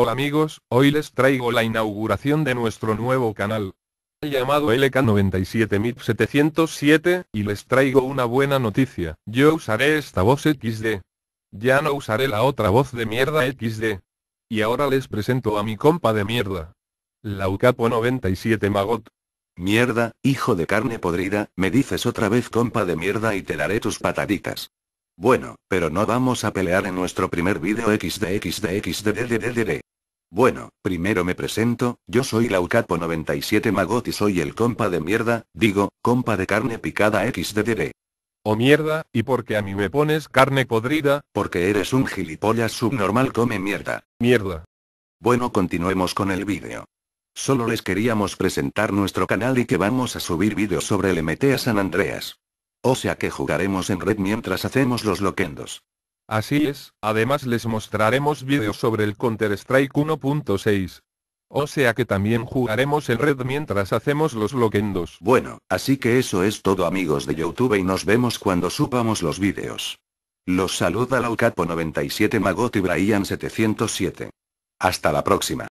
Hola amigos, hoy les traigo la inauguración de nuestro nuevo canal, llamado LK97707, y les traigo una buena noticia, yo usaré esta voz XD. Ya no usaré la otra voz de mierda XD. Y ahora les presento a mi compa de mierda. Laucapo97 Magot. Mierda, hijo de carne podrida, me dices otra vez compa de mierda y te daré tus pataditas. Bueno, pero no vamos a pelear en nuestro primer vídeo XD. Bueno, primero me presento, yo soy Laucapo 97 Magot y soy el compa de mierda, digo, compa de carne picada XDDD. Oh mierda, ¿y por qué a mí me pones carne podrida? Porque eres un gilipollas subnormal come mierda. Mierda. Bueno, continuemos con el vídeo. Solo les queríamos presentar nuestro canal y que vamos a subir vídeos sobre el a San Andreas. O sea que jugaremos en red mientras hacemos los loquendos. Así es, además les mostraremos vídeos sobre el Counter-Strike 1.6. O sea que también jugaremos el red mientras hacemos los loquendos. Bueno, así que eso es todo amigos de YouTube y nos vemos cuando subamos los vídeos. Los saluda Laucapo97 Magot y Brian707. Hasta la próxima.